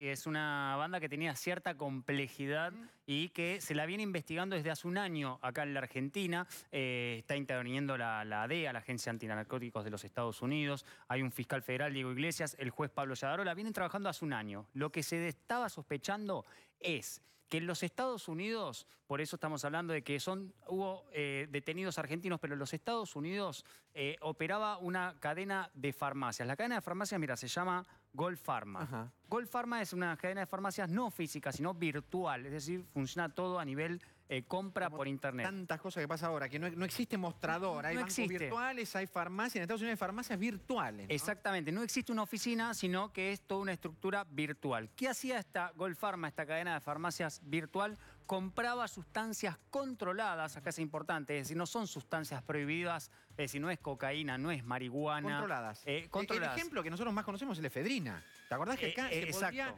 Es una banda que tenía cierta complejidad y que se la viene investigando desde hace un año acá en la Argentina. Eh, está interviniendo la, la, DEA, la Agencia Antinarcóticos de los Estados Unidos. Hay un fiscal federal, Diego Iglesias, el juez Pablo La Vienen trabajando hace un año. Lo que se estaba sospechando es que en los Estados Unidos, por eso estamos hablando de que son, hubo eh, detenidos argentinos, pero en los Estados Unidos eh, operaba una cadena de farmacias. La cadena de farmacias, mira, se llama Gold Pharma. Gold Pharma es una cadena de farmacias no física, sino virtual, es decir, funciona todo a nivel eh, compra por internet. Tantas cosas que pasa ahora, que no, existe mostrador, hay no bancos existe. virtuales, hay farmacias, en Estados Unidos hay farmacias virtuales. Exactamente, no existe una oficina, sino que es toda una estructura virtual. ¿Qué hacía esta Pharma, esta cadena de farmacias virtual? compraba sustancias controladas, acá es importante, es decir, no son sustancias prohibidas, es decir, no es cocaína, no es marihuana. Controladas. Eh, eh, el ejemplo que nosotros más conocemos es la efedrina. ¿Te acordás que eh, acá se, podía,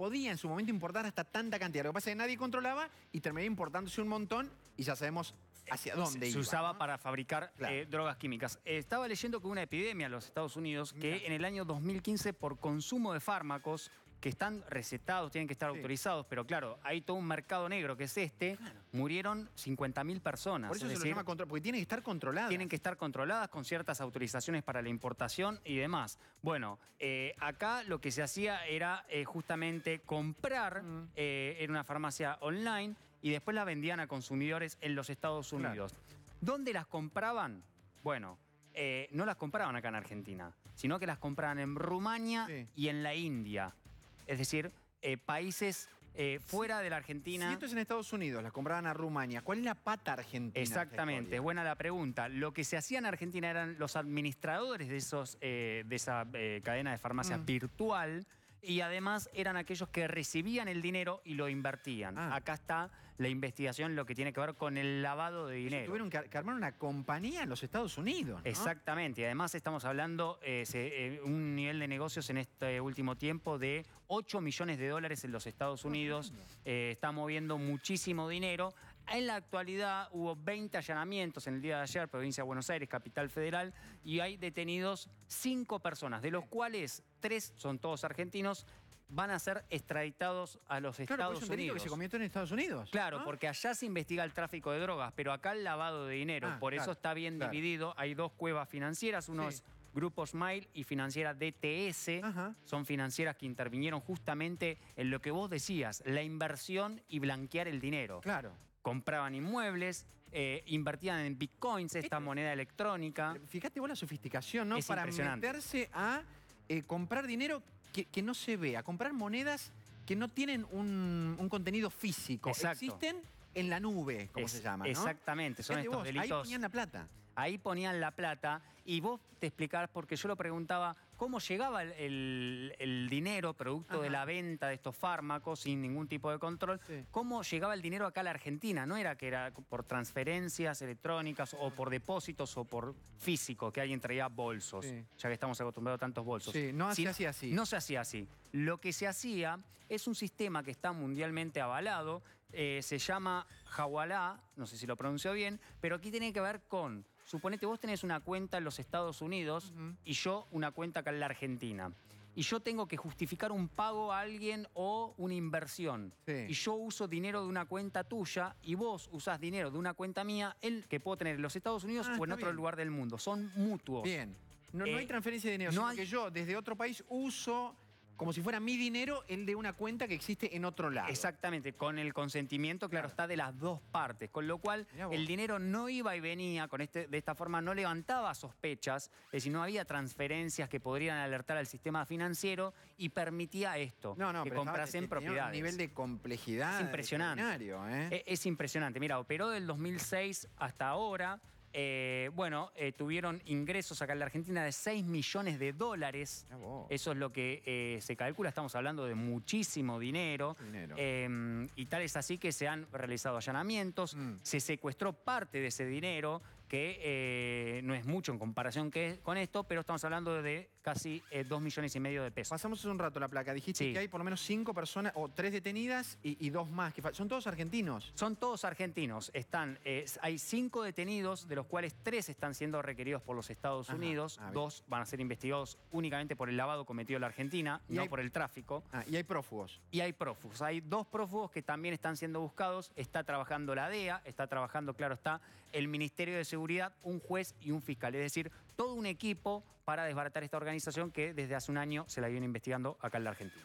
podía, en su momento importar hasta tanta cantidad? Lo que pasa es que nadie controlaba y terminó importándose un montón y ya sabemos hacia dónde se, iba. Se usaba para fabricar drogas químicas. estaba leyendo que hubo una epidemia en los Estados Unidos que en el año 2015 por consumo de fármacos que están recetados, tienen que estar autorizados, pero claro, hay todo un mercado negro que es este, murieron 50.000 personas. Por eso se llama control, porque tienen que estar controladas. Tienen que estar controladas con ciertas autorizaciones para la importación y demás. Bueno, eh, acá lo que se hacía era eh, justamente comprar mm. eh, en una farmacia online y después la vendían a consumidores en los Estados Unidos. ¿Dónde las compraban? Bueno, no las compraban acá en Argentina, sino que las compraban en Rumania y en la India es decir, eh, países eh, fuera de la Argentina. Si esto es en Estados Unidos, la compraban a Rumania, ¿cuál es la pata argentina? Exactamente, es buena la pregunta. Lo que se hacía en Argentina eran los administradores de, esos, eh, de esa cadena de farmacia mm. virtual y además eran aquellos que recibían el dinero y lo invertían. Ah. Acá está la investigación, lo que tiene que ver con el lavado de dinero. tuvieron que, armar una compañía en los Estados Unidos. Exactamente, y además estamos hablando eh, eh, un nivel de negocios en este último tiempo de 8 millones de dólares en los Estados Unidos. Eh, está moviendo muchísimo dinero en la actualidad hubo 20 allanamientos en el día de ayer, provincia de Buenos Aires, capital federal, y hay detenidos cinco personas, de los cuales tres son todos argentinos, van a ser extraditados a los Estados es un Unidos. que se comienza en Estados Unidos. Claro, porque allá se investiga el tráfico de drogas, pero acá el lavado de dinero. Ah, por eso está bien dividido. Hay dos cuevas financieras, unos Grupos Mail y financiera DTS. Son financieras que intervinieron justamente en lo que vos decías, la inversión y blanquear el dinero. Claro compraban inmuebles, eh, invertían en bitcoins, esta este moneda electrónica. Eh, fíjate vos la sofisticación, ¿no? Es Para meterse a eh, comprar dinero que, no se ve, a comprar monedas que no tienen un, contenido físico. Exacto. Existen en la nube, como se llama. Exactamente, son estos Ahí ponían la plata. Ahí ponían la plata y vos te explicabas, porque yo lo preguntaba, cómo llegaba el, dinero producto de la venta de estos fármacos sin ningún tipo de control, cómo llegaba el dinero acá a la Argentina. No era que era por transferencias electrónicas o por depósitos o por físico, que alguien traía bolsos, ya que estamos acostumbrados a tantos bolsos. no se hacía así. No se hacía así. Lo que se hacía es un sistema que está mundialmente avalado, eh, se llama Jawalá, no sé si lo pronuncio bien, pero aquí tiene que ver con, suponete vos tenés una cuenta en los Estados Unidos y yo una cuenta en la Argentina. Y yo tengo que justificar un pago a alguien o una inversión. Y yo uso dinero de una cuenta tuya y vos usás dinero de una cuenta mía, el que puedo tener en los Estados Unidos ah, o en otro lugar del mundo. Son mutuos. Bien. No, hay eh, transferencia de dinero, no que yo desde otro país uso como si fuera mi dinero el de una cuenta que existe en otro lado. Exactamente, con el consentimiento, claro, está de las dos partes, con lo cual el dinero no iba y venía con este, de esta forma, no levantaba sospechas, es decir, no había transferencias que podrían alertar al sistema financiero y permitía esto, no, no, que comprasen propiedades. Un nivel de complejidad. Es impresionante. es, ¿eh? e, es impresionante. Mira, operó del 2006 hasta ahora. Eh, bueno, eh, tuvieron ingresos acá en la Argentina de 6 millones de dólares. Ah, Eso es lo que eh, se calcula, estamos hablando de muchísimo dinero. Em, y tal es así que se han realizado allanamientos, mm. se secuestró parte de ese dinero, que eh, no es mucho en comparación que, con esto, pero estamos hablando de casi eh, dos millones y medio de pesos. Pasamos un rato la placa. Dijiste que hay por lo menos cinco personas o tres detenidas y, dos más. Que ¿Son todos argentinos? Son todos argentinos. Están, hay cinco detenidos, de los cuales tres están siendo requeridos por los Estados Unidos. Ah, dos van a ser investigados únicamente por el lavado cometido en la Argentina, no por el tráfico. Ah, y hay prófugos. Y hay prófugos. Hay dos prófugos que también están siendo buscados. Está trabajando la DEA, está trabajando, claro está, el Ministerio de Seguridad un juez y un fiscal. Es decir, todo un equipo para desbaratar esta organización que desde hace un año se la viene investigando acá en la Argentina.